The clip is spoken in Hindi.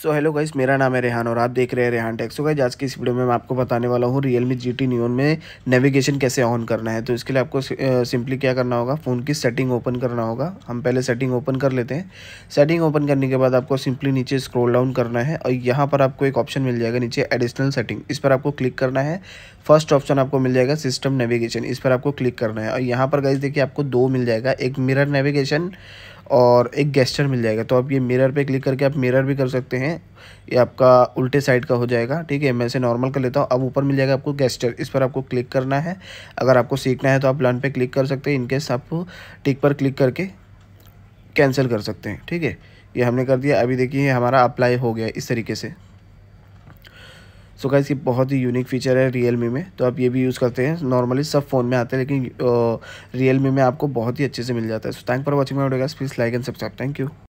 सो हेलो गाइस मेरा नाम है रेहान और आप देख रहे हैं रेहान टेक्स हो गाइज आज की इस वीडियो में मैं आपको बताने वाला हूँ रियल मी जी टी न्यून में नेविगेशन कैसे ऑन करना है तो इसके लिए आपको सिंपली क्या करना होगा फ़ोन की सेटिंग ओपन करना होगा हम पहले सेटिंग ओपन कर लेते हैं सेटिंग ओपन करने के बाद आपको सिंपली नीचे स्क्रोल डाउन करना है और यहाँ पर आपको एक ऑप्शन मिल जाएगा नीचे एडिशनल सेटिंग इस पर आपको क्लिक करना है फर्स्ट ऑप्शन आपको मिल जाएगा सिस्टम नेविगेशन इस पर आपको क्लिक करना है और यहाँ पर गाइज देखिए आपको दो मिल जाएगा एक मिरर नेविगेशन और एक गेस्टर मिल जाएगा तो आप ये मिरर पे क्लिक करके आप मिरर भी कर सकते हैं ये आपका उल्टे साइड का हो जाएगा ठीक है मैं इसे नॉर्मल कर लेता हूँ अब ऊपर मिल जाएगा आपको गेस्टर इस पर आपको क्लिक करना है अगर आपको सीखना है तो आप लर्न पे क्लिक कर सकते हैं इनकेस आप टिक पर क्लिक करके कैंसिल कर सकते हैं ठीक है ये हमने कर दिया अभी देखिए हमारा अप्लाई हो गया इस तरीके से सो गाइस ये बहुत ही यूनिक फीचर है रियल मी में तो आप ये भी यूज़ करते हैं नॉर्मली सब फ़ोन में आते हैं लेकिन रियल मी में आपको बहुत ही अच्छे से मिल जाता है so thank for watching my video guys please like and subscribe thank you